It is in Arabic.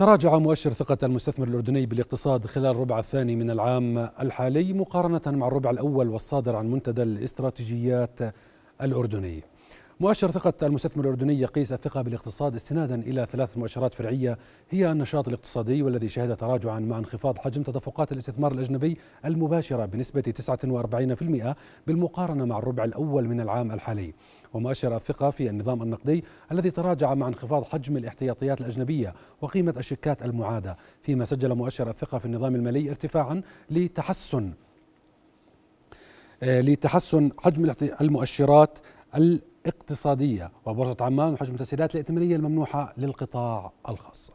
تراجع مؤشر ثقة المستثمر الأردني بالاقتصاد خلال الربع الثاني من العام الحالي مقارنة مع الربع الأول والصادر عن منتدى الاستراتيجيات الأردني مؤشر ثقة المستثمر الأردني يقيس الثقة بالاقتصاد استنادا إلى ثلاث مؤشرات فرعية هي النشاط الاقتصادي والذي شهد تراجعا مع انخفاض حجم تدفقات الاستثمار الأجنبي المباشرة بنسبة 49% بالمقارنة مع الربع الأول من العام الحالي ومؤشر الثقة في النظام النقدي الذي تراجع مع انخفاض حجم الاحتياطيات الأجنبية وقيمة الشيكات المعادة فيما سجل مؤشر الثقة في النظام المالي ارتفاعا لتحسن آه، لتحسن حجم المؤشرات اقتصادية وبورصة عمان وحجم التسهيلات الائتمانية الممنوحة للقطاع الخاص